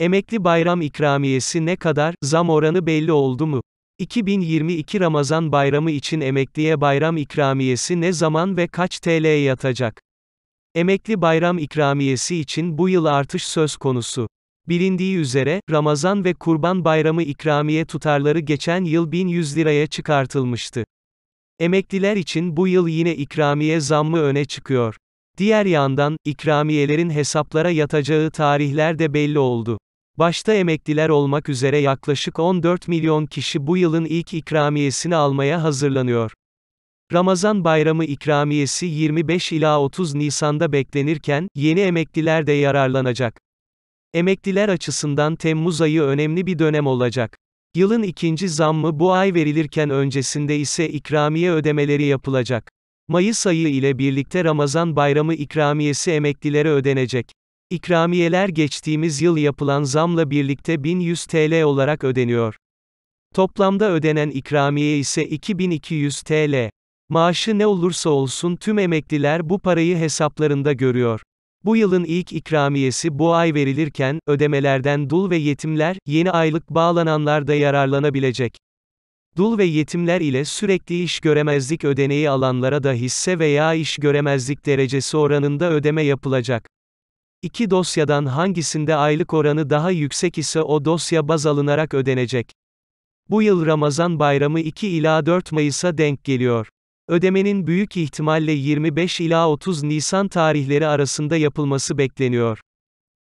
Emekli bayram ikramiyesi ne kadar, zam oranı belli oldu mu? 2022 Ramazan bayramı için emekliye bayram ikramiyesi ne zaman ve kaç TL yatacak? Emekli bayram ikramiyesi için bu yıl artış söz konusu. Bilindiği üzere, Ramazan ve Kurban Bayramı ikramiye tutarları geçen yıl 1100 liraya çıkartılmıştı. Emekliler için bu yıl yine ikramiye zammı öne çıkıyor. Diğer yandan, ikramiyelerin hesaplara yatacağı tarihler de belli oldu. Başta emekliler olmak üzere yaklaşık 14 milyon kişi bu yılın ilk ikramiyesini almaya hazırlanıyor. Ramazan Bayramı ikramiyesi 25 ila 30 Nisan'da beklenirken yeni emekliler de yararlanacak. Emekliler açısından Temmuz ayı önemli bir dönem olacak. Yılın ikinci zammı bu ay verilirken öncesinde ise ikramiye ödemeleri yapılacak. Mayıs ayı ile birlikte Ramazan Bayramı ikramiyesi emeklilere ödenecek. İkramiyeler geçtiğimiz yıl yapılan zamla birlikte 1100 TL olarak ödeniyor. Toplamda ödenen ikramiye ise 2200 TL. Maaşı ne olursa olsun tüm emekliler bu parayı hesaplarında görüyor. Bu yılın ilk ikramiyesi bu ay verilirken, ödemelerden dul ve yetimler, yeni aylık bağlananlar da yararlanabilecek. Dul ve yetimler ile sürekli iş göremezlik ödeneği alanlara da hisse veya iş göremezlik derecesi oranında ödeme yapılacak. İki dosyadan hangisinde aylık oranı daha yüksek ise o dosya baz alınarak ödenecek. Bu yıl Ramazan bayramı 2 ila 4 Mayıs'a denk geliyor. Ödemenin büyük ihtimalle 25 ila 30 Nisan tarihleri arasında yapılması bekleniyor.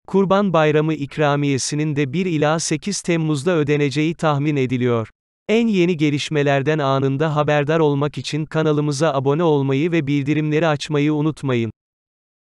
Kurban Bayramı ikramiyesinin de 1 ila 8 Temmuz'da ödeneceği tahmin ediliyor. En yeni gelişmelerden anında haberdar olmak için kanalımıza abone olmayı ve bildirimleri açmayı unutmayın.